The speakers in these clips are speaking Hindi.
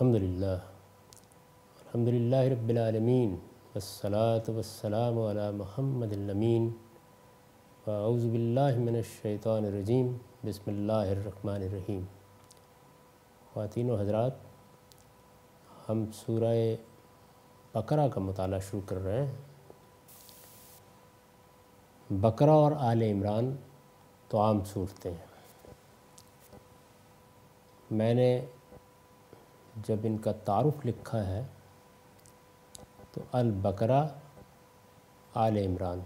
अल्हम्दुलिल्लाह अल्हम्दुलिल्लाह रब्बिलालमीन वसलात वसलाम अला महमदमीन वाउज़बिल्लाशैतरजीम बसमीम ख़वातिन हजरात हम सूरह बकरा का मताल शुरू कर रहे हैं बकरा और आल इमरान तो आम सूरतें हैं मैंने जब इनका तारुफ लिखा है तो अल बकरा आल इमरान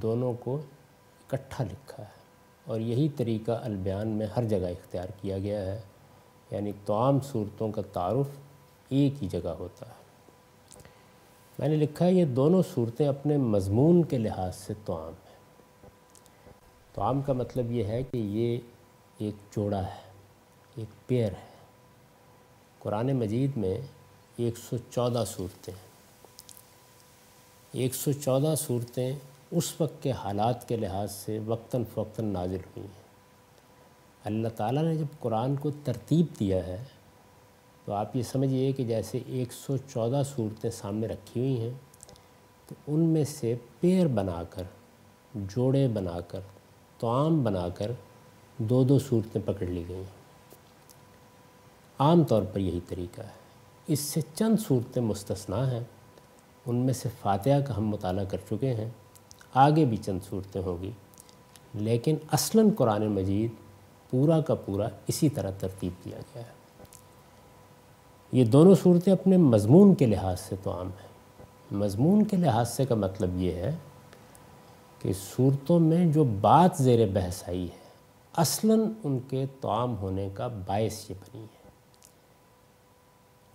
दोनों को इकट्ठा लिखा है और यही तरीका अल बयान में हर जगह इख्तियार किया गया है यानी तमाम सूरतों का तारुफ एक ही जगह होता है मैंने लिखा है ये दोनों सूरतें अपने मजमून के लिहाज से तमाम हैं तोम का मतलब ये है कि ये एक जोड़ा है एक पेयर है कुरान मजीद में 114 सूरतें सौ 114 सूरतें उस वक्त के हालात के लिहाज से वक्ता फवता नाजिल हुई हैं अल्लाह ताला ने जब कुरान को तरतीब दिया है तो आप ये समझिए कि जैसे 114 सूरतें सामने रखी हुई हैं तो उनमें से पेड़ बनाकर जोड़े बनाकर तो आम बनाकर दो दो सूरतें पकड़ ली गई हैं आम तौर पर यही तरीका है इससे चंद सूरतें मुस्तना हैं उनमें से फातिहा का हम मताल कर चुके हैं आगे भी चंद सूरतें होगी लेकिन असला कुरान मजीद पूरा का पूरा इसी तरह तरतीब दिया गया है ये दोनों सूरतें अपने मजमून के लिहाज से तो आम हैं मजमून के लिहाज से का मतलब ये है कि सूरतों में जो बात ज़ेर बहस आई है असला उनके तमाम तो होने का बायस ये बनी है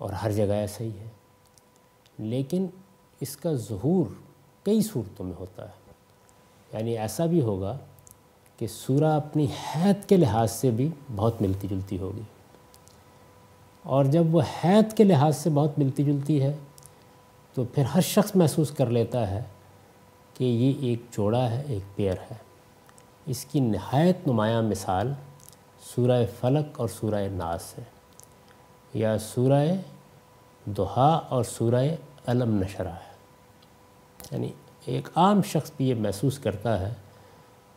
और हर जगह ऐसा ही है लेकिन इसका जहूर कई सूरतों में होता है यानी ऐसा भी होगा कि सूरा अपनी हैत के लिहाज से भी बहुत मिलती जुलती होगी और जब वो हैत के लिहाज से बहुत मिलती जुलती है तो फिर हर शख्स महसूस कर लेता है कि ये एक चौड़ा है एक पेयर है इसकी नहायत नुमाया मिसाल सूरह फलक और सूरह नास है या सूरह दुहा और सूरह अलम नशरा है यानी एक आम शख्स भी ये महसूस करता है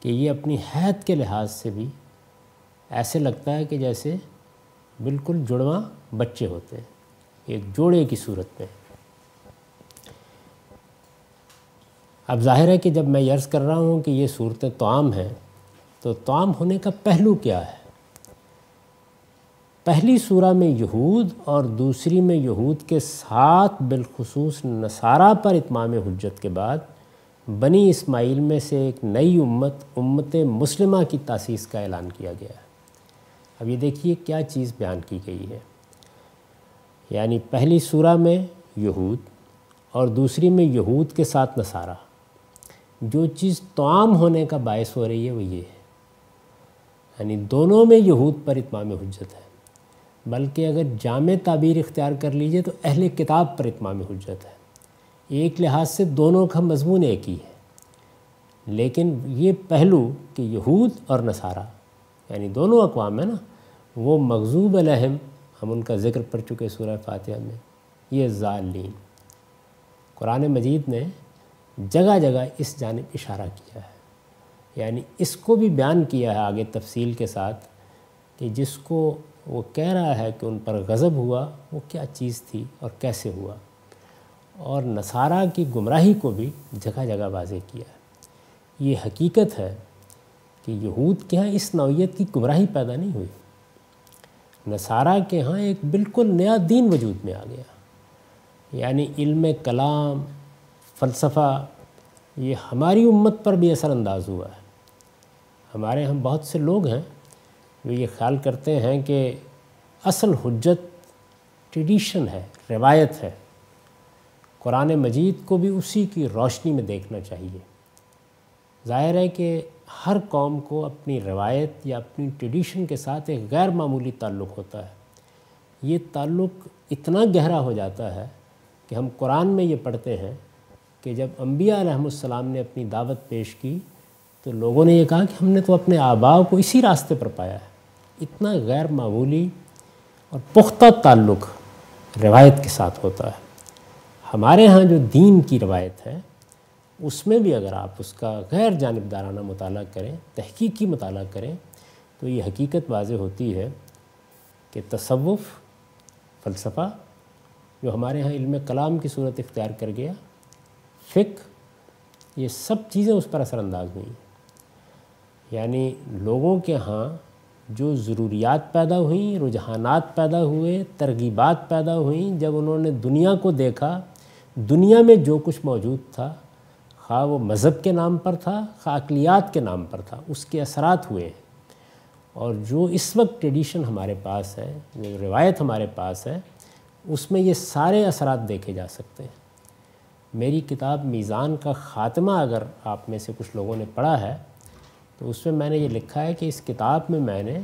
कि ये अपनी हैत के लिहाज से भी ऐसे लगता है कि जैसे बिल्कुल जुड़वा बच्चे होते हैं एक जोड़े की सूरत में अब जाहिर है कि जब मैं यर्ज़ कर रहा हूँ कि ये सूरतें तोम हैं तो तोम होने का पहलू क्या है पहली सूरा में यहूद और दूसरी में यहूद के साथ बिलखसूस नसारा पर इतमाम हजत के बाद बनी इस्माइल में से एक नई उम्मत उम्मत मुस्लिमा की तसीस का ऐलान किया गया है अब ये देखिए क्या चीज़ बयान की गई है यानी पहली सूरा में यहूद और दूसरी में यहूद के साथ नसारा जो चीज़ तमाम होने का बायस हो रही है वो ये है यानी दोनों में यहूद पर इतमाम हजत है बल्कि अगर जाम ताबीर इख्तियार कर लीजिए तो अहल किताब पर इतमाम हजरत है एक लिहाज से दोनों का मजमून एक ही है लेकिन ये पहलू कि यहूद और नसारा यानी दोनों अकवाम है ना वो मकजूब अलहम हम उनका ज़िक्र पड़ चुके सूर्य फातह में ये ज़ालीन कुरान मजीद ने जगह जगह इस जानब इशारा किया है यानी इसको भी बयान किया है आगे तफसील के साथ कि जिसको वो कह रहा है कि उन पर गज़ब हुआ वो क्या चीज़ थी और कैसे हुआ और नसारा की गुमराही को भी जगह जगह वाजे किया ये हकीकत है कि यहूद के यहाँ इस नौीयत की गुमराही पैदा नहीं हुई नसारा के यहाँ एक बिल्कुल नया दीन वजूद में आ गया यानी इल्म कलाम फ़लसफ़ा ये हमारी उम्मत पर भी असरानंदाज हुआ है हमारे यहाँ बहुत से लोग हैं वे तो ये ख्याल करते हैं कि असल हजत ट्रेडिशन है रवायत है कुरान मजीद को भी उसी की रोशनी में देखना चाहिए ज़ाहिर है कि हर कौम को अपनी रवायत या अपनी ट्रेडिशन के साथ एक गैर मामूली ताल्लुक़ होता है ये ताल्लुक़ इतना गहरा हो जाता है कि हम कुरान में ये पढ़ते हैं कि जब अम्बिया रहमसलाम ने अपनी दावत पेश की तो लोगों ने ये कहा कि हमने तो अपने आबाव को इसी रास्ते पर पाया है इतना गैर मामूली और पुख्ता ताल्लुक़ रवायत के साथ होता है हमारे यहाँ जो दीन की रवायत है उसमें भी अगर आप उसका गैर जानबदाराना मताल करें तहकीकी मताल करें तो ये हकीकत वाज होती है कि तसवुफ़ फ़लसफ़ा जो हमारे यहाँ इल्म कलाम की सूरत इख्तियार कर गया फ़िक ये सब चीज़ें उस पर असरानंदाज हुई यानी लोगों के यहाँ जो ज़रूरियात पैदा हुई रुझानात पैदा हुए तरगीबात पैदा हुई जब उन्होंने दुनिया को देखा दुनिया में जो कुछ मौजूद था खा वो मज़हब के नाम पर था खा अकलियात के नाम पर था उसके असरात हुए हैं और जो इस वक्त ट्रेडिशन हमारे पास है जो रिवायत हमारे पास है उसमें ये सारे असरात देखे जा सकते हैं मेरी किताब मीज़ान का ख़ात्मा अगर आप में से कुछ लोगों ने पढ़ा है तो उसमें मैंने ये लिखा है कि इस किताब में मैंने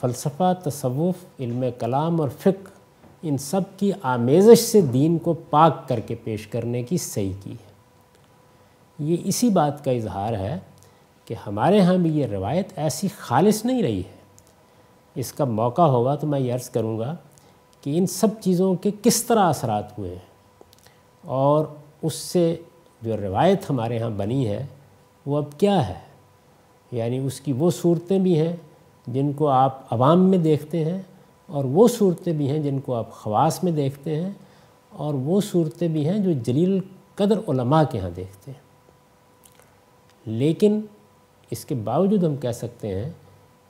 फ़लसफ़ा तसवुफ़ इल्म कलाम और फ़िक इन सब की आमेज़श से दीन को पाक करके पेश करने की सही की है ये इसी बात का इजहार है कि हमारे यहाँ भी ये रवायत ऐसी खालिस नहीं रही है इसका मौका होगा तो मैं ये अर्ज़ करूँगा कि इन सब चीज़ों के किस तरह असरात हुए हैं और उससे जो रवायत हमारे यहाँ बनी है वो अब क्या है यानी उसकी वो सूरतें भी हैं जिनको आप आवाम में देखते हैं और वो सूरतें भी हैं जिनको आप खवास में देखते हैं और वो सूरतें भी हैं जो जलील कदर उलमा के यहाँ देखते हैं लेकिन इसके बावजूद हम कह सकते हैं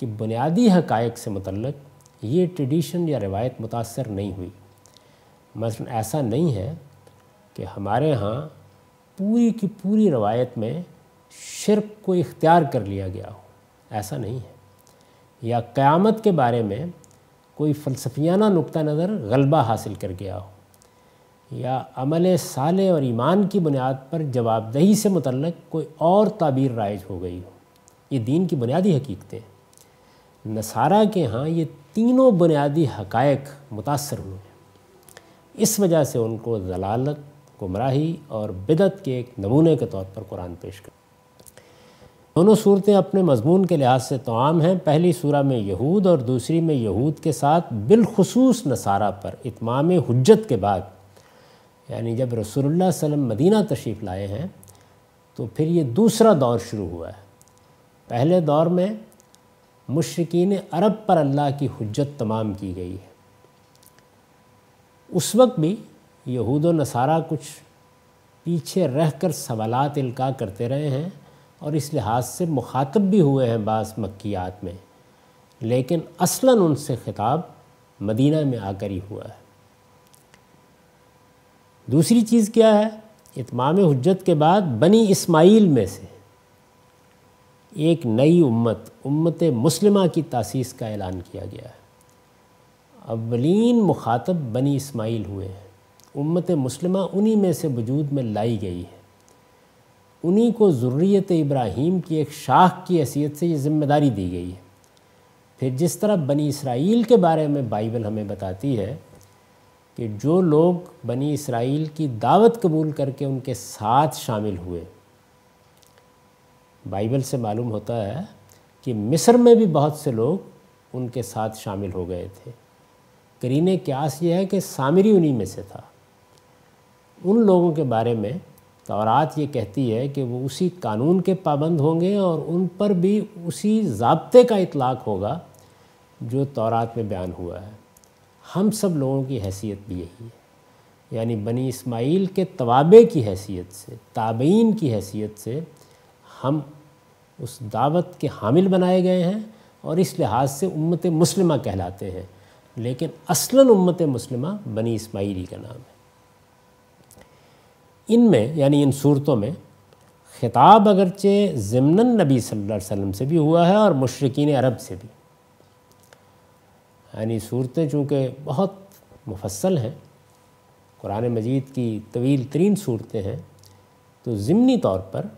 कि बुनियादी हकायक से मतलब ये ट्रेडिशन या रवायत मुतासर नहीं हुई मसलन ऐसा नहीं है कि हमारे यहाँ पूरी की पूरी रवायत में शिरक को इख्तियार कर लिया गया हो ऐसा नहीं है या क़यामत के बारे में कोई फ़लसफियाना नुक़ नज़र गलबा हासिल कर गया हो या अमल साल और ईमान की बुनियाद पर जवाबदही से मुतलक कोई और ताबीर राइज हो गई हो ये दीन की बुनियादी हकीकतें नसारा के यहाँ ये तीनों बुनियादी हकायक मुतासर हुए हैं इस वजह से उनको जलालत गुमराही और बिदत के एक नमूने के तौर पर कुरान पेश कर दोनों सूरतें अपने मजमून के लिहाज से तो आम हैं पहली सूरह में यहूद और दूसरी में यहूद के साथ बिलखसूस नसारा पर इतमाम हजत के बाद यानी जब रसोल्ला वसम मदीना तशरीफ़ लाए हैं तो फिर ये दूसरा दौर शुरू हुआ है पहले दौर में मशरकिन अरब पर अल्लाह की हजत तमाम की गई है उस वक्त भी यहूद नसारा कुछ पीछे रह कर सवालत इल्का करते रहे हैं और इस लिहाज से मुखातब भी हुए हैं बास मक्यात में लेकिन असला उनसे ख़िताब मदीना में आकर ही हुआ है दूसरी चीज़ क्या है इतमाम हजत के बाद बनी इस्माइल में से एक नई उम्मत उम्मत मुस्लिमा की तसीस का ऐलान किया गया है अवलिन मुखातब बनी इस्माइल हुए हैं उम्मत मुस्लिमा उन्हीं में से वजूद में लाई गई है उन्हीं को ज़रूरीत इब्राहिम की एक शाख की हैसियत से ये ज़िम्मेदारी दी गई है फिर जिस तरह बनी इसराइल के बारे में बाइबल हमें बताती है कि जो लोग बनी इसराइल की दावत कबूल करके उनके साथ शामिल हुए बाइबल से मालूम होता है कि मिस्र में भी बहुत से लोग उनके साथ शामिल हो गए थे करीने क्यास यह है कि सामरी उन्हीं में से था उन लोगों के बारे में तौरात ये कहती है कि वो उसी कानून के पाबंद होंगे और उन पर भी उसी ज़बते का इतलाक़ होगा जो तौरात में बयान हुआ है हम सब लोगों की हैसियत भी यही है यानी बनी इस्माइल के तवाबे की हैसियत से ताबीन की हैसियत से हम उस दावत के हामिल बनाए गए हैं और इस लिहाज से उम्मत मुस्लिमा कहलाते हैं लेकिन असलन उम्मत मुस्लिमा बनी इस्माइली का नाम है इनमें यानी इन सूरतों में खिताब अगरचे ज़मन नबी सल्लल्लाहु अलैहि वसल्लम से भी हुआ है और मशरकिन अरब से भी यानी सूरतें चूँकि बहुत मुफसल हैं कुरान मजीद की तवील तरीन सूरतें हैं तो ज़िमनी तौर पर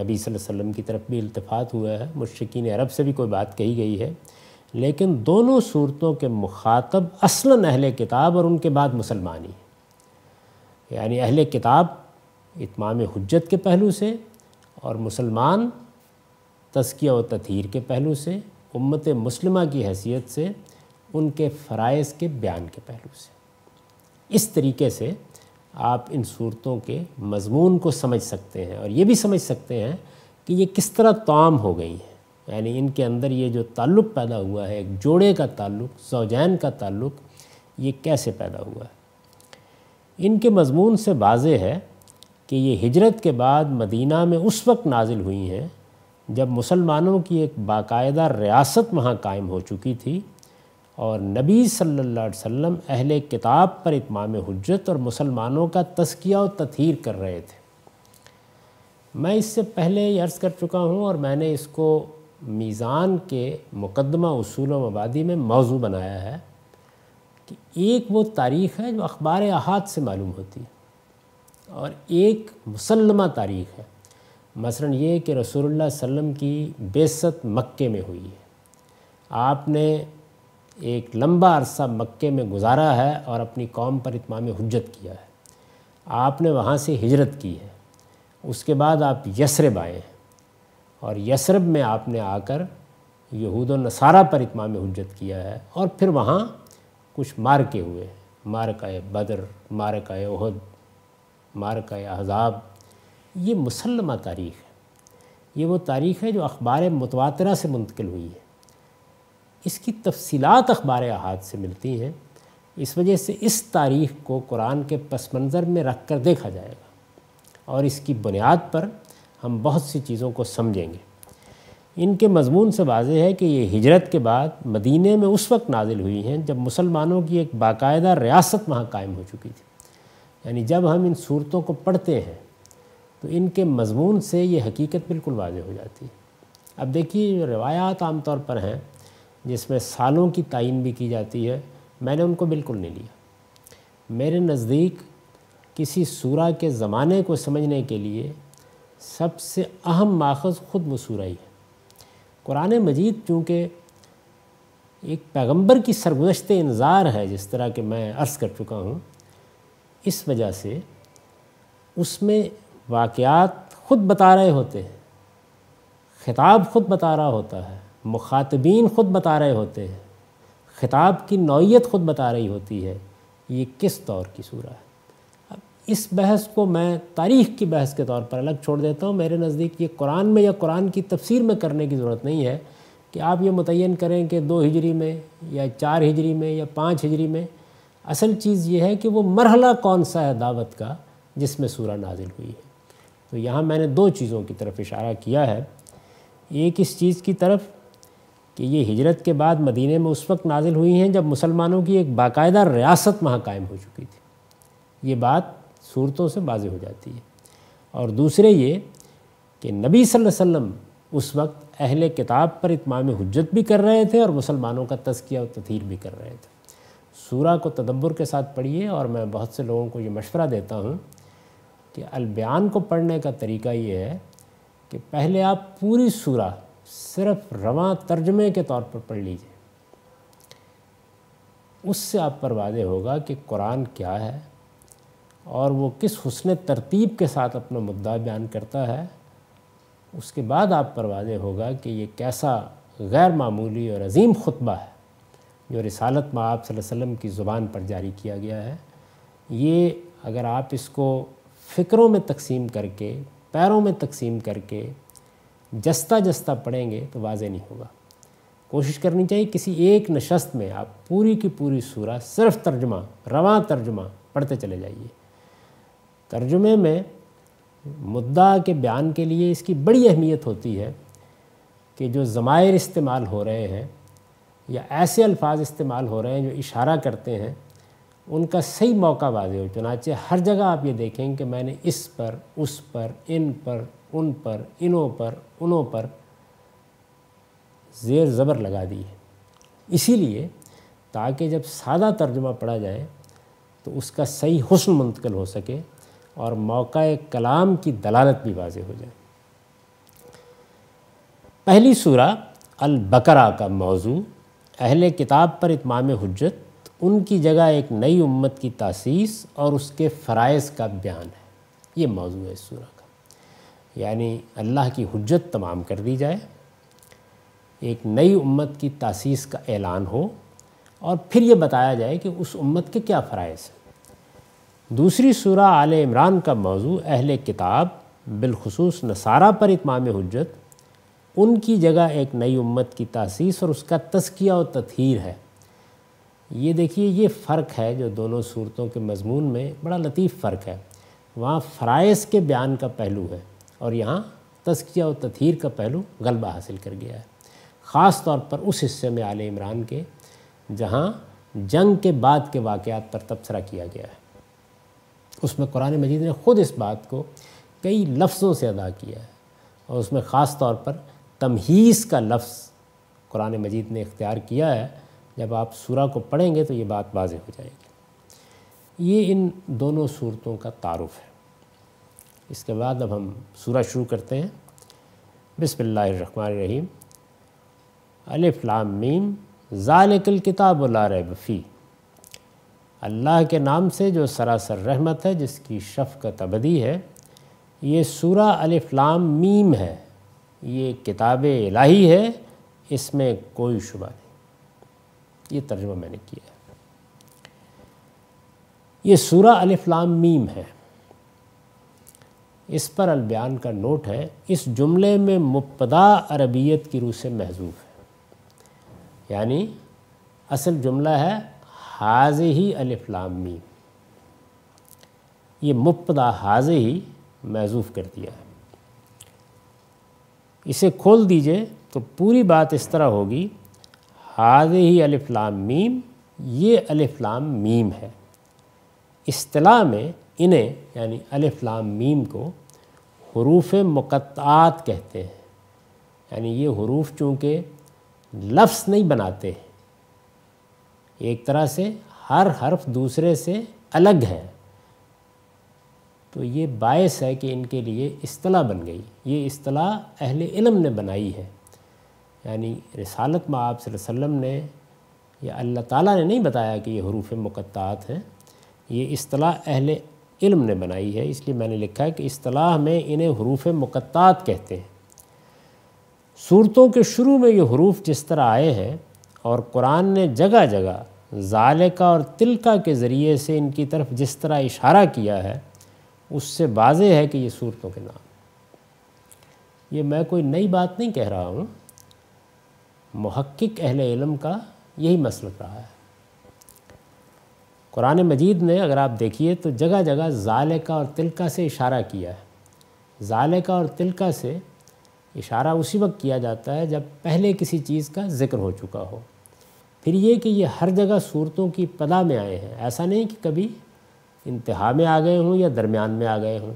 नबी वसल्लम की तरफ भी इल्तफ़ात हुआ है मशरकिन अरब से भी कोई बात कही गई है लेकिन दोनों सूरतों के मुखातब असल अहल किताब और उनके बाद मुसलमान ही यानी अहल किताब इतमाम हजत के पहलू से और मुसलमान तस्किया व तथहर के पहलू से उम्मत मुस्लिमा की हैसियत से उनके फ़रज़ के बयान के पहलू से इस तरीके से आप इन सूरतों के मजमून को समझ सकते हैं और ये भी समझ सकते हैं कि ये किस तरह तमाम हो गई हैं यानी इनके अंदर ये जो ताल्लुक़ पैदा हुआ है एक जोड़े का ताल्लुक़ सौजैन का ताल्लुक़ ये कैसे पैदा हुआ है इनके मजमून से वाज है कि ये हिजरत के बाद मदीना में उस वक्त नाजिल हुई हैं जब मुसलमानों की एक बाकायदा रियासत वहाँ कायम हो चुकी थी और नबी सल्लल्लाहु अलैहि वसल्लम अहले किताब पर इतमाम हजरत और मुसलमानों का तस्किया और तथहर कर रहे थे मैं इससे पहले ही अर्ज़ कर चुका हूँ और मैंने इसको मीज़ान के मुकदमा असूल मबादी में मौजू बनाया है कि एक वो तारीख़ है जो अखबार अहाद से मालूम होती है और एक मुसलमा तारीख़ है मसलन ये कि रसूलुल्लाह वसम की बेसत मक्के में हुई है आपने एक लंबा अरसा मक्के में गुजारा है और अपनी कौम पर इतमाम हजत किया है आपने वहाँ से हिजरत की है उसके बाद आप यसरब आए हैं और यसरब में आपने आकर यहूद नसारा पर इतमाम हजत किया है और फिर वहाँ कुछ मार्के हुए हैं मारका बदर मारका उहद मार का अहजाब ये मुसलमा तारीख़ है ये वो तारीख़ है जो अखबार मतवा से मुंतकिल हुई है इसकी तफसीलात अखबार अहाद से मिलती हैं इस वजह से इस तारीख़ को कुरान के पस मंज़र में रख कर देखा जाएगा और इसकी बुनियाद पर हम बहुत सी चीज़ों को समझेंगे इनके मजमून से वाज है कि ये हिजरत के बाद मदीने में उस वक्त नाजिल हुई हैं जब मुसलमानों की एक बाकायदा रियासत वहाँ कायम हो चुकी थी यानी जब हम इन सूरतों को पढ़ते हैं तो इनके मज़मून से ये हकीकत बिल्कुल वाज हो जाती है अब देखिए रवायात आम तौर पर हैं जिसमें सालों की तयन भी की जाती है मैंने उनको बिल्कुल नहीं लिया मेरे नज़दीक किसी सूरा के ज़माने को समझने के लिए सबसे अहम माखज़ ख़ुद वो सूरा ही है कुरान मजीद चूँकि एक पैगम्बर की सरगुजशत इंतज़ार है जिस तरह के मैं अर्ज़ कर चुका हूँ इस वजह से उसमें वाक़ात ख़ुद बता रहे होते हैं ख़िताब ख़ुद बता रहा होता है मुखातबीन ख़ुद बता रहे होते हैं ख़िताब की नौीयत ख़ुद बता रही होती है ये किस दौर की सूरह है अब इस बहस को मैं तारीख़ की बहस के तौर पर अलग छोड़ देता हूँ मेरे नज़दीक ये कुरान में या कुरान की तफसीर में करने की ज़रूरत नहीं है कि आप ये मुतन करें कि दो हिजरी में या चार हिजरी में या पाँच हिजरी में असल चीज़ ये है कि वो मरहला कौन सा है दावत का जिसमें सूरा नाजिल हुई है तो यहाँ मैंने दो चीज़ों की तरफ इशारा किया है एक इस चीज़ की तरफ कि ये हिजरत के बाद मदीने में उस वक्त नाजिल हुई हैं जब मुसलमानों की एक बाकायदा रियासत वहाँ कायम हो चुकी थी ये बात सूरतों से वाज हो जाती है और दूसरे ये कि नबी सल्लल्लाहु अलैहि वसल्लम उस वक्त अहले किताब पर इतमाम हजत भी कर रहे थे और मुसलमानों का तस्किया और तथीर भी कर रहे थे सूरा को तदब्बर के साथ पढ़िए और मैं बहुत से लोगों को ये मशवरा देता हूँ कि अलबयान को पढ़ने का तरीका ये है कि पहले आप पूरी सूरा सिर्फ रवा तर्जमे के तौर पर पढ़ लीजिए उससे आप पर वादे होगा कि कुरान क्या है और वो किस हसन तरतीब के साथ अपना मुद्दा बयान करता है उसके बाद आप पर वादे होगा कि ये कैसा गैर मामूली और अजीम खुतबा है जो रिसालत आप वसल्लम की ज़ुबान पर जारी किया गया है ये अगर आप इसको फ़िक्रों में तकसीम करके पैरों में तकसीम करके जस्ता जस्ता पढ़ेंगे तो वाज नहीं होगा कोशिश करनी चाहिए किसी एक नशस्त में आप पूरी की पूरी सूरह सिर्फ तर्जमा रवा तर्जमा पढ़ते चले जाइए तर्जुमे में मुद्दा के बयान के लिए इसकी बड़ी अहमियत होती है कि जो ज़मायर इस्तेमाल हो रहे हैं या ऐसे अल्फाज इस्तेमाल हो रहे हैं जो इशारा करते हैं उनका सही मौका वाजे हो चुनाचे हर जगह आप ये देखें कि मैंने इस पर उस पर इन पर उन पर इनों पर उनों पर ज़ेर ज़बर लगा दी है इसीलिए ताकि जब सादा तर्जुमा पढ़ा जाए तो उसका सही हसन मुंतकिल हो सके और मौका कलाम की दलालत भी वाज हो जाए पहली सूरा बकरा का मौजू अहल किताब पर इतमाम हजत उनकी जगह एक नई उम्मत की तसीस और उसके फ़रज़ का बयान है ये मौजू है इस सूर का यानी अल्लाह की हजत तमाम कर दी जाए एक नई उम्मत की तसीस का ऐलान हो और फिर ये बताया जाए कि उस उम्मत के क्या फ़रज़ हैं दूसरी सूरा आल इमरान का मौजू अहल किताब बिलखसूस नसारा पर इतमाम हजत उनकी जगह एक नई उम्मत की तासीस और उसका तस्किया और तथहर है ये देखिए ये फ़र्क है जो दोनों सूरतों के मजमून में बड़ा लतीफ़ फ़र्क है वहाँ फ़रज़ के बयान का पहलू है और यहाँ तस्किया और तथहर का पहलू गलबा हासिल कर गया है ख़ास तौर पर उस हिस्से में आल इमरान के जहाँ जंग के बाद के वाक़ात पर तबसरा किया गया है उसमें कुरान मजीद ने ख़ुद इस बात को कई लफ्ज़ों से अदा किया है और उसमें ख़ास तौर पर तमहीस का लफ्ज़ कुरान मजीद ने इख्तियार किया है जब आप सूरा को पढ़ेंगे तो ये बात वाज हो जाएगी ये इन दोनों सूरतों का तारफ़ है इसके बाद अब हम सूरा शुरू करते हैं बिसमीम अलिफ़लाम मीम ज़ालिकल किताब ला रबफ़ी अल्लाह के नाम से जो सरासर रहमत है जिसकी शफ़ का तबदी है ये सूरा अलिफ़लाम मीम है ये किताब इलाही है इसमें कोई शुबा नहीं ये तर्जमा मैंने किया है ये सूरा अलिफ्लाम मीम है इस पर अलबयान का नोट है इस जुमले में मुबदा अरबियत की रूह से महजूफ है यानी असल जुमला है हाज ही अलिफ्लाम मीम ये मुबदा हाज ही महजूफ़ कर दिया है इसे खोल दीजिए तो पूरी बात इस तरह होगी हाज ही अलिफ्लाम मीम ये अलिफ्लाम मीम है अतलाह में इन्हें यानी अलिफ्लाम मीम को हरूफ मुक़ात कहते हैं यानी ये हरूफ चूँकि लफ्स नहीं बनाते एक तरह से हर हर्फ दूसरे से अलग है तो ये बायस है कि इनके लिए असलाह बन गई ये असलाह अहल इलम ने बनाई है यानी रसालत में आप ने या अल्लाह ताला ने नहीं बताया कि ये हरूफ मुकत्त हैं ये असलाह अहल इलम ने बनाई है इसलिए मैंने लिखा है कि असलाह में इन्हें हरूफ मुकत्त कहते हैं सूरतों के शुरू में ये हरूफ जिस तरह आए हैं और कुरान ने जगह जगह जालिका और तिलका के ज़रिए से इनकी तरफ जिस तरह इशारा किया है उससे वाज है कि ये सूरतों के नाम ये मैं कोई नई बात नहीं कह रहा हूँ महक्क अहल इलम का यही मसलक रहा है कुरान मजीद ने अगर आप देखिए तो जगह जगह ज़ाल का और तिलका से इशारा किया है ज़ाल का और तिलका से इशारा उसी वक्त किया जाता है जब पहले किसी चीज़ का जिक्र हो चुका हो फिर ये कि ये हर जगह सूरतों की पदा में आए हैं ऐसा नहीं कि कभी इंतहा में आ गए हों या दरमियान में आ गए हों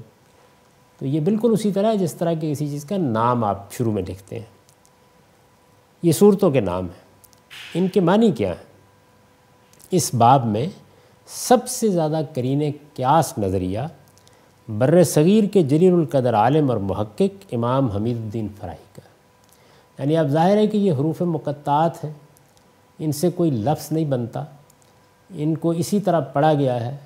तो ये बिल्कुल उसी तरह है जिस तरह के किसी चीज़ का नाम आप शुरू में लिखते हैं ये सूरतों के नाम हैं इनके मानी क्या हैं इस बाब में सबसे ज़्यादा करीन क्यास नज़रिया बर्र सग़ीर के जरीरकदर आलम और महक्क इमाम हमीदुद्दीन फ़राही का यानी आप जाहिर है कि ये हरूफ मुक़त्तात हैं इनसे कोई लफ्ज़ नहीं बनता इनको इसी तरह पढ़ा गया है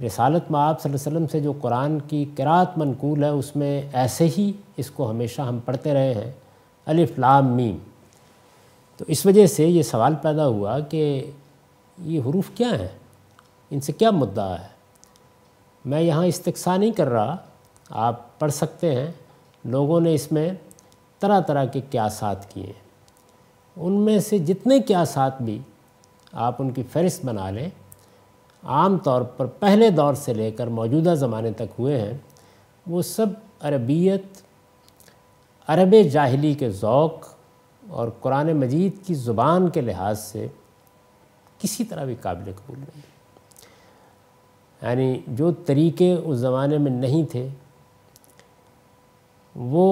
रसालत में आप वसल्लम से जो कुरान की किरात मनकूल है उसमें ऐसे ही इसको हमेशा हम पढ़ते रहे हैं अलिफ लाम मीम तो इस वजह से ये सवाल पैदा हुआ कि ये हरूफ क्या हैं इनसे क्या मुद्दा है मैं यहाँ इस्तकसा नहीं कर रहा आप पढ़ सकते हैं लोगों ने इसमें तरह तरह के क्यासात किए उनमें से जितने क्यासात भी आप उनकी फहरिस्त बना लें आम तौर पर पहले दौर से लेकर मौजूदा ज़माने तक हुए हैं वो सब अरबियत अरब जाहली के ज़ौक़ और कुरान मजीद की ज़ुबान के लिहाज से किसी तरह भी काबिल कबूल नहीं यानी जो तरीके उस ज़माने में नहीं थे वो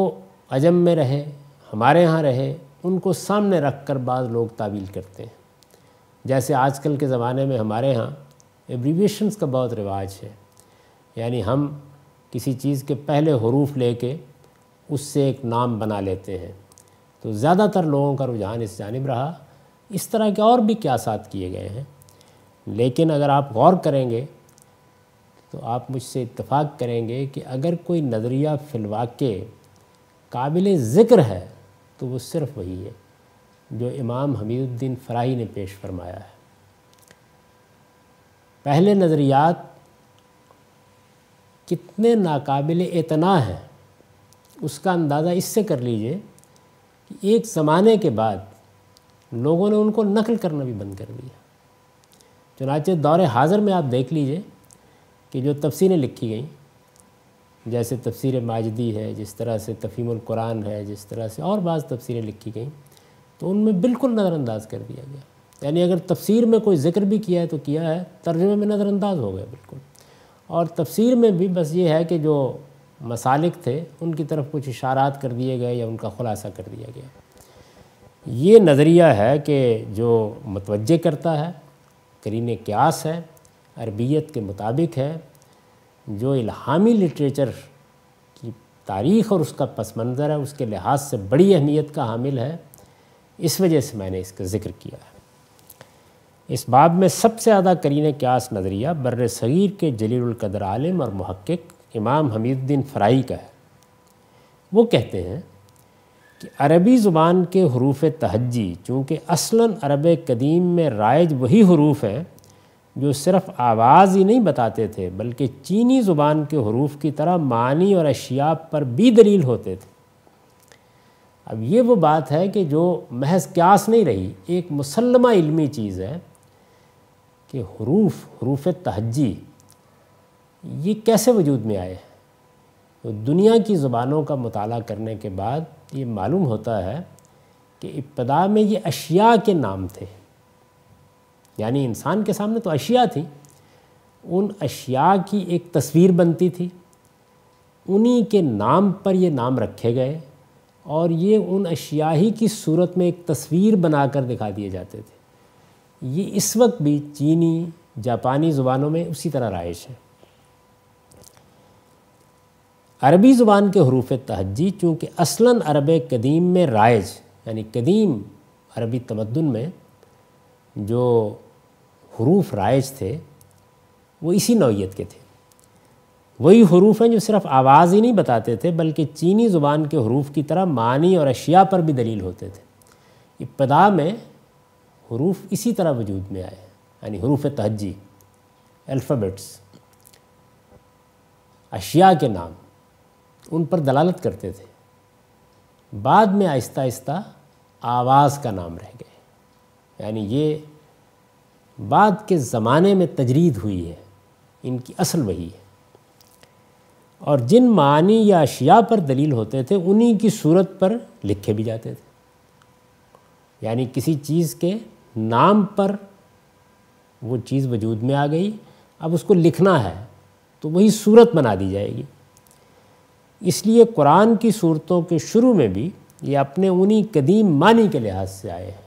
अजम में रहे हमारे यहाँ रहे उनको सामने रख कर बाद लोग तावील करते हैं जैसे आजकल के ज़माने में हमारे यहाँ एब्रीविएशंस का बहुत रिवाज है यानी हम किसी चीज़ के पहले हरूफ लेके उससे एक नाम बना लेते हैं तो ज़्यादातर लोगों का रुझान इस जानब रहा इस तरह के और भी क्यासात किए गए हैं लेकिन अगर आप गौर करेंगे तो आप मुझसे इतफाक़ करेंगे कि अगर कोई नज़रिया फिलवाक़े काबिल ज़िक्र है तो वो सिर्फ़ वही है जो इमाम हमीदुद्दीन फ़राही ने पेश फरमाया है पहले नज़रियात कितने नाकबिल इतना हैं उसका अंदाज़ा इससे कर लीजिए कि एक ज़माने के बाद लोगों ने उनको नकल करना भी बंद कर दिया चुनाचे दौर हाज़र में आप देख लीजिए कि जो तफसीरें लिखी गई जैसे तफसीर माजदी है जिस तरह से तफीमुल कुरान है जिस तरह से और बाज़ तफसीरें लिखी गई तो उनमें बिल्कुल नज़रअंदाज कर दिया गया यानी अगर तफसीर में कोई ज़िक्र भी किया है तो किया है तर्जुमे में नज़रअंदाज हो गया बिल्कुल और तफसीर में भी बस ये है कि जो मसालिक थे उनकी तरफ कुछ इशारात कर दिए गए या उनका ख़ुलासा कर दिया गया ये नज़रिया है कि जो मतवजह करता है करीन क्यास है अरबियत के मुताबिक है जो इल्हामी लिटरेचर की तारीख़ और उसका पस मंज़र है उसके लिहाज से बड़ी अहमियत का हामिल है इस वजह से मैंने इसका ज़िक्र किया है इस बाब में सबसे ज़्यादा करीन क्यास नज़रिया बर सग़ीर के जलीलकदर आलम और महक्क इमाम हमीदुद्दीन फ़राई का है वो कहते हैं कि अरबी ज़ुबान के हरूफ तहजी चूँकि असला अरब कदीम में राइज वही हरूफ हैं जो सिर्फ आवाज़ ही नहीं बताते थे बल्कि चीनी ज़ुबान के हरूफ की तरह मानी और अशिया पर भी दलील होते थे अब ये वो बात है कि जो महज क्यास नहीं रही एक मुसलमा इलमी चीज़ है कि हरूफ हरूफ तहजी ये कैसे वजूद में आए तो दुनिया की ज़बानों का मताल करने के बाद ये मालूम होता है कि इब्तदा में ये अशिया के नाम थे यानी इंसान के सामने तो अशिया थी उन अशिया की एक तस्वीर बनती थी उन्हीं के नाम पर ये नाम रखे गए और ये उन अशिया ही की सूरत में एक तस्वीर बनाकर दिखा दिए जाते थे ये इस वक्त भी चीनी जापानी ज़ुबानों में उसी तरह राइज है अरबी ज़ुबान के हरूफ तहजी चूँकि असला अरब कदीम में राइज यानी कदीम अरबी तमदन में जो हरूफ राइज थे वो इसी नौीयत के थे वही हरूफ हैं जो सिर्फ आवाज़ ही नहीं बताते थे बल्कि चीनी ज़ुबान के हरूफ की तरह मानी और अशिया पर भी दलील होते थे इब्तदा में हरूफ इसी तरह वजूद में आए यानी हरूफ तहजी अल्फ़ाबेट्स अशिया के नाम उन पर दलालत करते थे बाद में आहिस्ता आहिस्ता आवाज़ का नाम रह गए यानी ये बाद के ज़माने में तजरीद हुई है इनकी असल वही है और जिन मानी या अशिया पर दलील होते थे उन्हीं की सूरत पर लिखे भी जाते थे यानी किसी चीज़ के नाम पर वो चीज़ वजूद में आ गई अब उसको लिखना है तो वही सूरत बना दी जाएगी इसलिए कुरान की सूरतों के शुरू में भी ये अपने उन्हीं कदीम मानी के लिहाज से आए हैं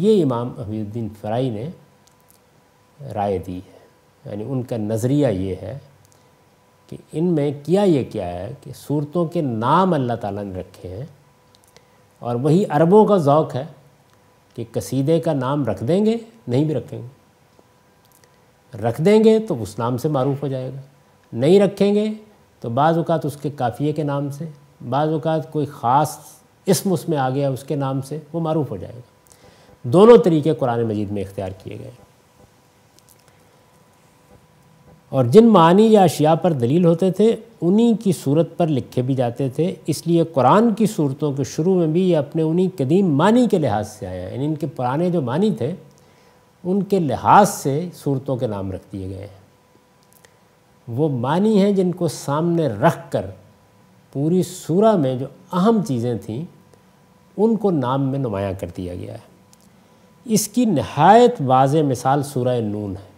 ये इमाम अहमदुद्दीन फ़राई ने राय दी है यानी उनका नज़रिया ये है कि इनमें किया ये क्या है कि सूरतों के नाम अल्लाह ताला ने रखे हैं और वही अरबों का ओक़ है कि कसीदे का नाम रख देंगे नहीं भी रखेंगे रख देंगे तो उस नाम से मरूफ हो जाएगा नहीं रखेंगे तो बाज़ अवत उसके काफ़िए के नाम से बाज़ अवत कोई ख़ास इसम उसमें आ गया उसके नाम से वो मरूफ हो जाएगा दोनों तरीके कुरान मजीद में इख्तियार किए गए और जिन मानी या अशिया पर दलील होते थे उन्हीं की सूरत पर लिखे भी जाते थे इसलिए कुरान की सूरतों के शुरू में भी ये अपने उन्हीं कदीम मानी के लिहाज से आया यानी इनके पुराने जो मानी थे उनके लिहाज से सूरतों के नाम रख दिए गए हैं वो मानी हैं जिनको सामने रख कर पूरी सूरा में जो अहम चीज़ें थीं उनको नाम में नुमाया कर दिया गया है इसकी नहायत वाज मिसाल सूर नून है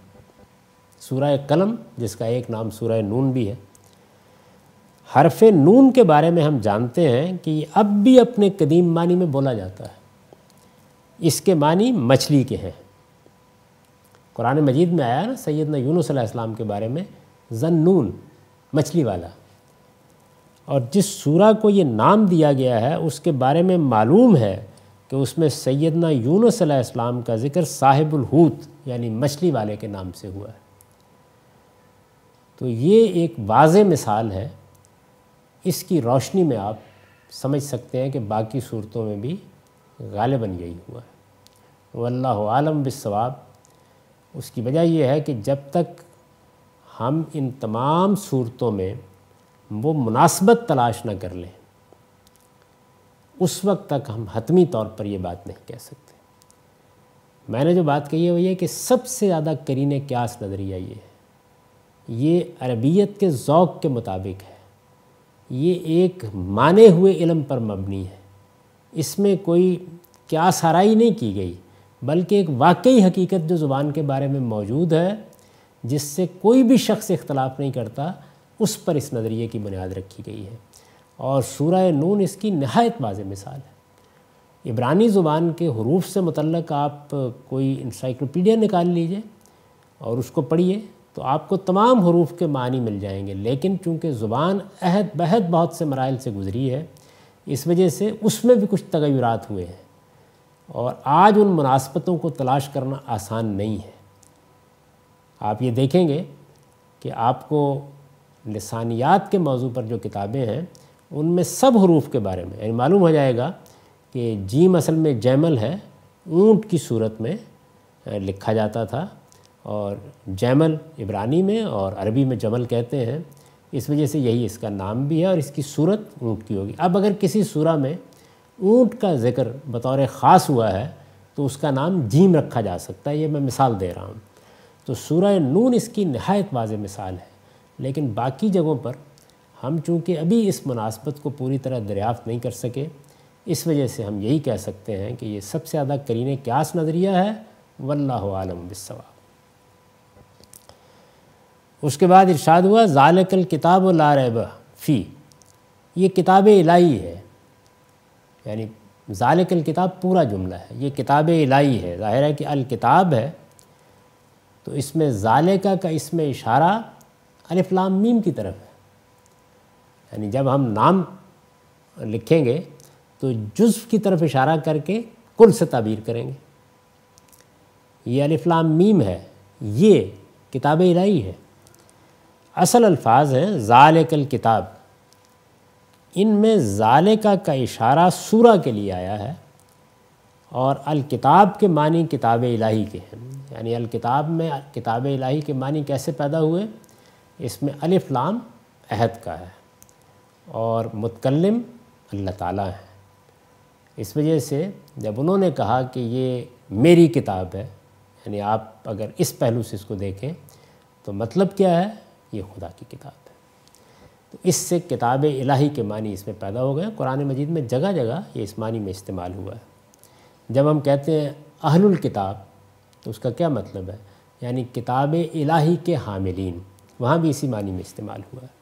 सूरह कलम जिसका एक नाम सूरह नून भी है हरफ नून के बारे में हम जानते हैं कि अब भी अपने कदीम मानी में बोला जाता है इसके मानी मछली के हैं कुरान मजीद में आया ना सैदना यूनुस इस्लाम के बारे में जन्नून मछली वाला और जिस सूरा को ये नाम दिया गया है उसके बारे में मालूम है कि उसमें सैदना यूनुस इस्लाम का ज़िक्र साहिबुल हूत यानी मछली वाले के नाम से हुआ है तो ये एक वाज मिसाल है इसकी रोशनी में आप समझ सकते हैं कि बाकी सूरतों में भी गालिबन यही हुआ है वल्ला आलम बिसवाब उसकी वजह यह है कि जब तक हम इन तमाम सूरतों में वो मुनासबत तलाश ना कर लें उस वक्त तक हम हतमी तौर पर ये बात नहीं कह सकते मैंने जो बात कही है वो ये कि सबसे ज़्यादा करीने क्यास नज़रिया ये है ये अरबियत के ज़ौक़ के मुताबिक है ये एक माने हुए इलम पर मबनी है इसमें कोई क्या सराई नहीं की गई बल्कि एक वाकई हकीकत जो ज़ुबान के बारे में मौजूद है जिससे कोई भी शख्स इख्तलाफ नहीं करता उस पर इस नज़रिए की बुनियाद रखी गई है और सूरह नून इसकी नहायत वाज मिसाल है इब्रानी ज़ुबान के हरूफ से मतलब आप कोई इंसाइक्लोपीडिया निकाल लीजिए और उसको पढ़िए तो आपको तमाम हरूफ के मानी मिल जाएंगे लेकिन चूँकि ज़ुबान अहद बहद बहुत से मराइल से गुज़री है इस वजह से उसमें भी कुछ तगैरत हुए हैं और आज उन मुनासबतों को तलाश करना आसान नहीं है आप ये देखेंगे कि आपको लसानियात के मौजू पर जो किताबें हैं उनमें सब हरूफ के बारे में यानी मालूम हो जाएगा कि जीम असल में जैमल है ऊँट की सूरत में लिखा जाता था और जैमल इब्रानी में और अरबी में जमल कहते हैं इस वजह से यही इसका नाम भी है और इसकी सूरत ऊँट की होगी अब अगर किसी सूरा में ऊँट का जिक्र बतौर ख़ास हुआ है तो उसका नाम जीम रखा जा सकता है ये मैं मिसाल दे रहा हूँ तो सूरह नून इसकी नहायत वाज मिसाल है लेकिन बाकी जगहों पर हम चूँकि अभी इस मुनासबत को पूरी तरह दरियाफ़त नहीं कर सके इस वजह से हम यही कह सकते हैं कि ये सबसे ज़्यादा करीने क्यास नज़रिया है वल्ल आलम बिसवा उसके बाद इरशाद हुआ ज़ालकल किताब ला रैब फ़ी ये किताब इलाही है यानी ज़ालकल किताब पूरा जुमला है ये किताब इलाही है ज़ाहिर है कि अल किताब है तो इसमें ज़ालिका का इसमें इशारा अलिफ्लाम मीम की तरफ है यानी जब हम नाम लिखेंगे तो जुज्व की तरफ इशारा करके कुल से तबीर करेंगे ये अलिफ्लाम मीम है ये किताब इलाही है असल अल्फाज हैं ज़ालकल किताब में ज़ालिका का इशारा सूरा के लिए आया है और किताब के मानी किताब इलाही के हैं यानी किताब में किताब इलाही के मानी कैसे पैदा हुए इसमें अलिफ लाम अहद का है और मुतकलम अल्लाह ताला है इस वजह से जब उन्होंने कहा कि ये मेरी किताब है यानी आप अगर इस पहलू से इसको देखें तो मतलब क्या है ये खुदा की किताब है तो इससे किताब इलाही के मानी इसमें पैदा हो गए कुरान मजीद में जगह जगह ये इस मानी में इस्तेमाल हुआ है जब हम कहते हैं अहलुल किताब तो उसका क्या मतलब है यानी किताब इलाही के हामिलीन वहाँ भी इसी मानी में इस्तेमाल हुआ है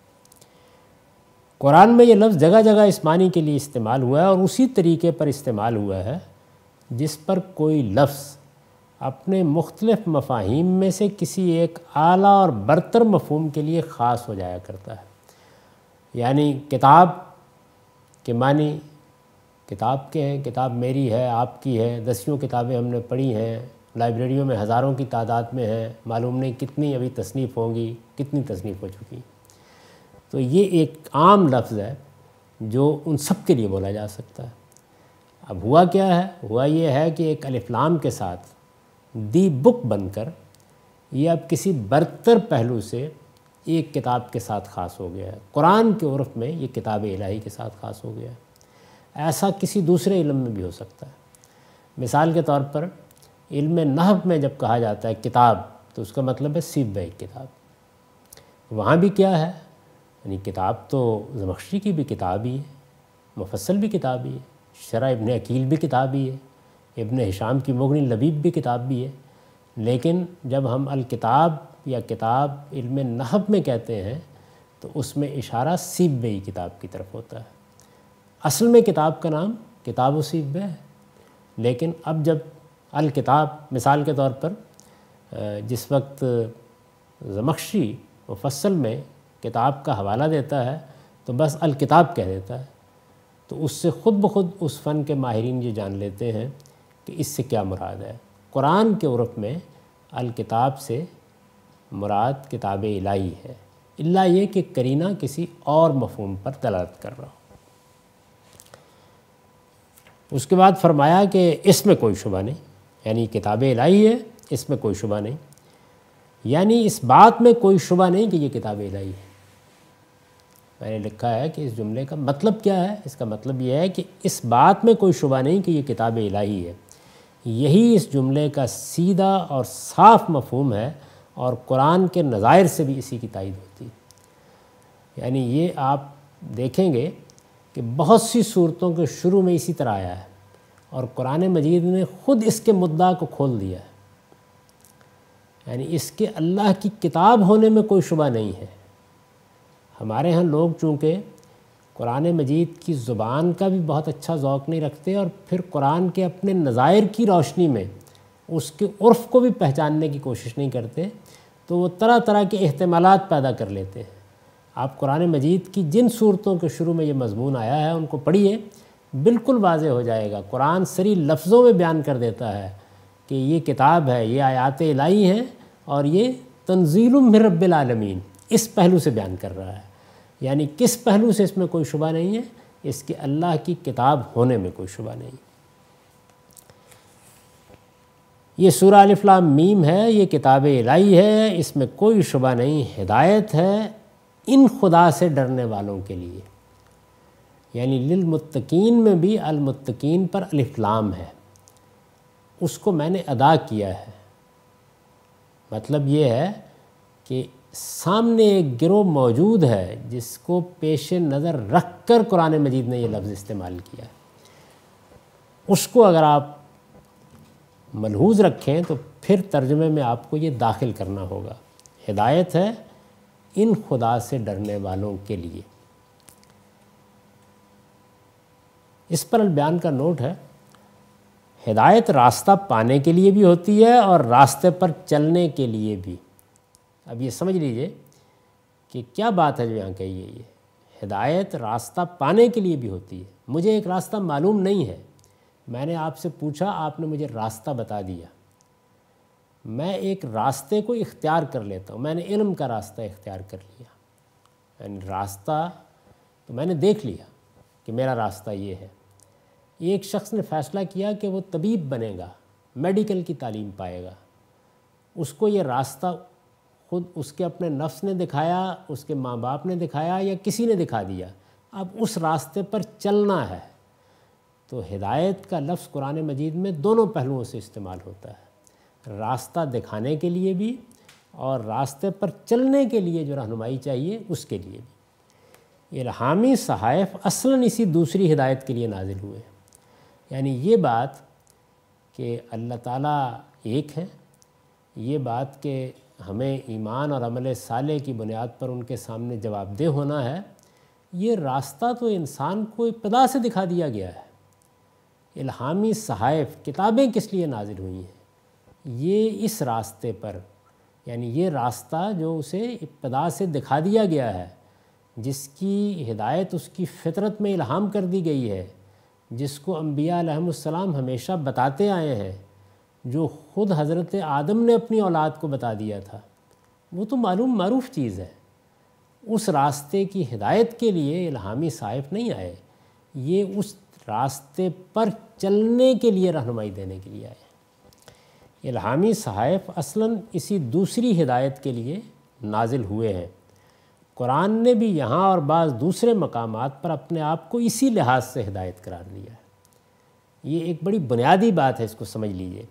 कुरान में ये लफ्ज़ जगह जगह इस मानी के लिए इस्तेमाल हुआ है और उसी तरीके पर इस्तेमाल हुआ है जिस पर कोई लफ्ज़ अपने मुख्तलफ़ मफाहिम में से किसी एक आला और बरतर मफहम के लिए ख़ास हो जाया करता है यानी किताब के मानी किताब के हैं किताब मेरी है आपकी है दसियों किताबें हमने पढ़ी हैं लाइब्रेरियों में हज़ारों की तादाद में हैं मालूम नहीं कितनी अभी तसनीफ़ होंगी कितनी तसनीफ़ हो चुकी तो ये एक आम लफ्ज़ है जो उन सब के लिए बोला जा सकता है अब हुआ क्या है हुआ ये है कि एक अलिफ्लाम के साथ दी बुक बनकर ये अब किसी बरतर पहलू से एक किताब के साथ ख़ास हो गया है कुरान के उर्फ में ये किताब इलाही के साथ ख़ास हो गया है ऐसा किसी दूसरे इल्म में भी हो सकता है मिसाल के तौर पर इल्म नहब में जब कहा जाता है किताब तो उसका मतलब है सिब एक किताब वहाँ भी क्या है यानी किताब तो जमखशी की भी किताब ही है मुफसल भी किताब ही है शरा इबन अकील भी किताब ही है इबन हिशाम की मगनी लबीब भी किताब भी है लेकिन जब हम किताब या किताब इल्म नहब में कहते हैं तो उसमें इशारा सीब ही किताब की तरफ होता है असल में किताब का नाम किताब सीब है लेकिन अब जब किताब मिसाल के तौर पर जिस वक्त व मुफसल में किताब का हवाला देता है तो बस किताब कह देता है तो उससे ख़ुद ब खुद उस फ़न के माहरीन ये जान लेते हैं कि इससे क्या मुराद है कुरान के उर्फ में अल किताब से मुराद किताब इलाही है इल्ला ये कि करीना किसी और मफहम पर तलात कर रहा हो उसके बाद फरमाया कि इसमें कोई शुबा नहीं यानी किताब इलाही है इसमें कोई शुबा नहीं यानी इस बात में कोई शुबा नहीं कि ये किताब इलाही है मैंने लिखा है कि इस जुमले का मतलब क्या है इसका मतलब यह है कि इस बात में कोई शुबा नहीं कि ये किताब इलाही है यही इस जुमले का सीधा और साफ मफहम है और कुरान के नज़ायर से भी इसी की तायद होती है यानी ये आप देखेंगे कि बहुत सी सूरतों के शुरू में इसी तरह आया है और कुरान मजीद ने ख़ुद इसके मुद्दा को खोल दिया है यानी इसके अल्लाह की किताब होने में कोई शुबा नहीं है हमारे यहाँ लोग चूँकि कुरान मजीद की ज़ुबान का भी बहुत अच्छा ओक़ नहीं रखते और फिर कुरान के अपने नज़ायर की रोशनी में उसके उर्फ़ को भी पहचानने की कोशिश नहीं करते तो वो तरह तरह के अहतमाल पैदा कर लेते हैं आप कुरान मजीद की जिन सूरतों के शुरू में ये मजमून आया है उनको पढ़िए बिल्कुल वाज हो जाएगा कुरान सरी लफ्ज़ों में बयान कर देता है कि ये किताब है ये आयात इलाही हैं और ये तंजील रबालमीन इस पहलू से बयान कर रहा है यानी किस पहलू से इसमें कोई शुबा नहीं है इसके अल्लाह की किताब होने में कोई शुबा नहीं ये सूरा अलिफ्लाम मीम है ये किताब इलाही है इसमें कोई शुबा नहीं हिदायत है इन खुदा से डरने वालों के लिए यानी लिलमुत्तकीन में भी अलमुत्तकीन पर अलफलाम है उसको मैंने अदा किया है मतलब ये है कि सामने एक गिरोह मौजूद है जिसको पेश नज़र रख कर कुरान मजीद ने यह लफ्ज़ इस्तेमाल किया है उसको अगर आप मलहूज रखें तो फिर तर्जमे में आपको ये दाखिल करना होगा हिदायत है इन खुदा से डरने वालों के लिए इस पर बयान का नोट है हिदायत रास्ता पाने के लिए भी होती है और रास्ते पर चलने के लिए भी अब ये समझ लीजिए कि क्या बात है जो यहाँ कही है ये हिदायत रास्ता पाने के लिए भी होती है मुझे एक रास्ता मालूम नहीं है मैंने आपसे पूछा आपने मुझे रास्ता बता दिया मैं एक रास्ते को इख्तियार कर लेता हूँ मैंने इल्म का रास्ता इख्तियार कर लिया यानी रास्ता तो मैंने देख लिया कि मेरा रास्ता ये है एक शख्स ने फ़ैसला किया कि वो तबीब बनेगा मेडिकल की तालीम पाएगा उसको ये रास्ता ख़ुद उसके अपने नफ्स ने दिखाया उसके माँ बाप ने दिखाया या किसी ने दिखा दिया अब उस रास्ते पर चलना है तो हिदायत का लफ्ज़ कुरान मजीद में दोनों पहलुओं से इस्तेमाल होता है रास्ता दिखाने के लिए भी और रास्ते पर चलने के लिए जो रहनुमाई चाहिए उसके लिए भी इल्हामी सहाइफ असलन इसी दूसरी हिदायत के लिए नाजिल हुए यानी ये बात कि अल्लाह ताला एक है ये बात कि हमें ईमान और अमल साले की बुनियाद पर उनके सामने जवाबदेह होना है ये रास्ता तो इंसान को इब्तदा से दिखा दिया गया है इल्हामी सहाइफ किताबें किस लिए नाजिल हुई हैं ये इस रास्ते पर यानी ये रास्ता जो उसे इब्तदा से दिखा दिया गया है जिसकी हिदायत उसकी फितरत में इल्हाम कर दी गई है जिसको अम्बिया हमेशा बताते आए हैं जो ख़ुद हज़रत आदम ने अपनी औलाद को बता दिया था वो तो मालूम मरूफ चीज़ है उस रास्ते की हिदायत के लिए इल्हामी साहिब नहीं आए ये उस रास्ते पर चलने के लिए रहनुमाई देने के लिए आए इल्हामी साहिब असलन इसी दूसरी हिदायत के लिए नाजिल हुए हैं कुरान ने भी यहाँ और बाज़ दूसरे मकाम पर अपने आप को इसी लिहाज से हिदायत करार दिया है ये एक बड़ी बुनियादी बात है इसको समझ लीजिए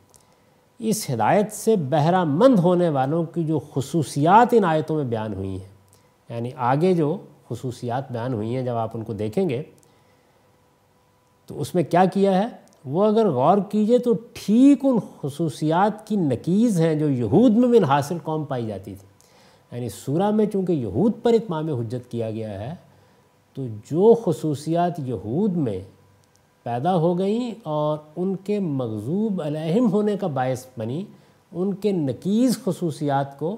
इस हिदायत से बहरा मंद होने वालों की जो खसूसियात इन आयतों में बयान हुई हैं यानी आगे जो खसूसियात बयान हुई हैं जब आप उनको देखेंगे तो उसमें क्या किया है वो अगर गौर कीजिए तो ठीक उन खसूसियात की नकीज़ हैं जो यहूद में बिन हासिल कौम पाई जाती थी यानी सूरा में चूँकि यहूद पर इतमाम हजत किया गया है तो जो खसूसियात यहूद में पैदा हो गई और उनके मकजूब अलहम होने का बायस बनी उनके नकीज़ खसूसियात को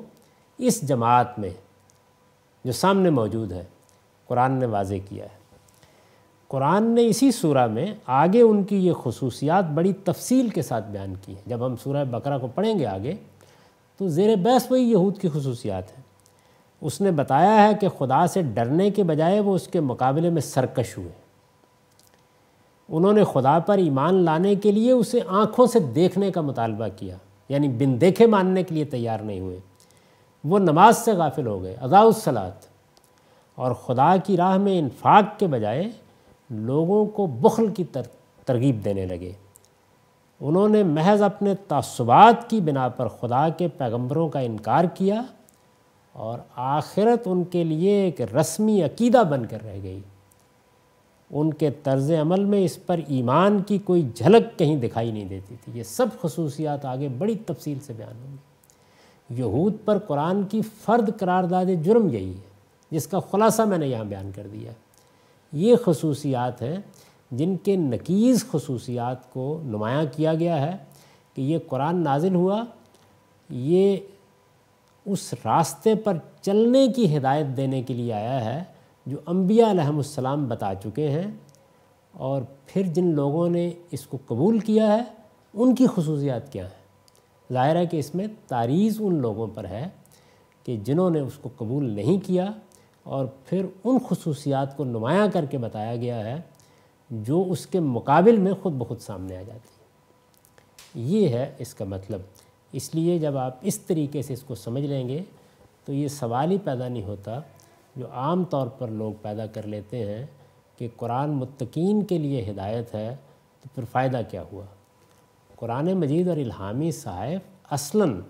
इस जमात में जो सामने मौजूद है कुरान ने वाजे किया है कुरान ने इसी सूरा में आगे उनकी ये खसूसियात बड़ी तफसील के साथ बयान की है जब हम सूरह बकरा को पढ़ेंगे आगे तो ज़ेर बहस वही यहूद की खसूसियात है उसने बताया है कि खुदा से डरने के बजाय वो उसके मुकाबले में सरकश हुए उन्होंने खुदा पर ईमान लाने के लिए उसे आँखों से देखने का मुतालबा किया यानी बिन देखे मानने के लिए तैयार नहीं हुए वो नमाज से गाफिल हो गए अदाउसलात और ख़ुदा की राह में इन्फाक के बजाय लोगों को बखल की तर, तरगीब देने लगे उन्होंने महज अपने तसबात की बिना पर खुदा के पैगंबरों का इनकार किया और आखिरत उनके लिए एक रस्मी अकीदा बनकर रह गई उनके तर्ज अमल में इस पर ईमान की कोई झलक कहीं दिखाई नहीं देती थी ये सब खसूसियात आगे बड़ी तफसील से बयान होंगी यहूद पर कुरान की फ़र्द करारदाद जुर्म यही है जिसका ख़ुलासा मैंने यहाँ बयान कर दिया ये खसूसियात हैं जिनके नकीज़ खसूसियात को नुमाया किया गया है कि ये कुरान नाजिल हुआ ये उस रास्ते पर चलने की हिदायत देने के लिए आया है जो अम्बियाम बता चुके हैं और फिर जिन लोगों ने इसको कबूल किया है उनकी खसूसियात क्या हैं ज़ाहिर है कि इसमें तारीज़ उन लोगों पर है कि जिन्होंने उसको कबूल नहीं किया और फिर उन खसूसियात को नुमाया करके बताया गया है जो उसके मुकाबले में ख़ुद बहुत सामने आ जाती है ये है इसका मतलब इसलिए जब आप इस तरीके से इसको समझ लेंगे तो ये सवाल ही पैदा नहीं होता जो आम तौर पर लोग पैदा कर लेते हैं कि कुरान मुतकीन के लिए हिदायत है तो फिर फ़ायदा क्या हुआ कुरान मजीद और इल्हामी साहिफ़ असलन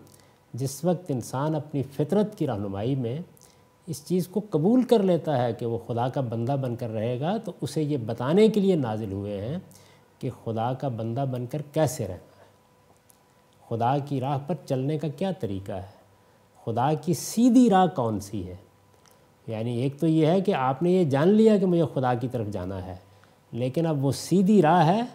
जिस वक्त इंसान अपनी फितरत की रहनुमाई में इस चीज़ को कबूल कर लेता है कि वो खुदा का बंदा बनकर रहेगा तो उसे ये बताने के लिए नाजिल हुए हैं कि खुदा का बंदा बनकर कैसे रहना है खुदा की राह पर चलने का क्या तरीका है खुदा की सीधी राह कौन सी है यानी एक तो ये है कि आपने ये जान लिया कि मुझे खुदा की तरफ जाना है लेकिन अब वो सीधी राह है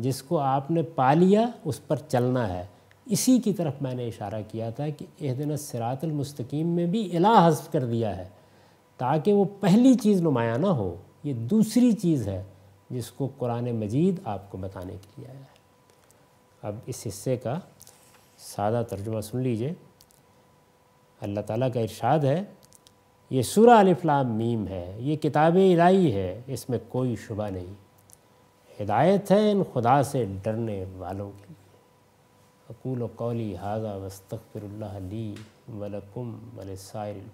जिसको आपने पा लिया उस पर चलना है इसी की तरफ मैंने इशारा किया था कि एह दिन सरातमस्तकीम में भी इला हस्फ कर दिया है ताकि वो पहली चीज़ नुमाया ना हो ये दूसरी चीज़ है जिसको कुरान मजीद आपको बताने के लिए आया है अब इस हिस्से का सादा तर्जुमा सुन लीजिए अल्लाह ताला का इरशाद है ये सूरा अलिफ्लाम मीम है ये किताब इलाही है इसमें कोई शुबा नहीं हिदायत है इन खुदा से डरने वालों के लिए अकूल कौली हाजा वस्तफ़िर ली वलकुम वलसाइल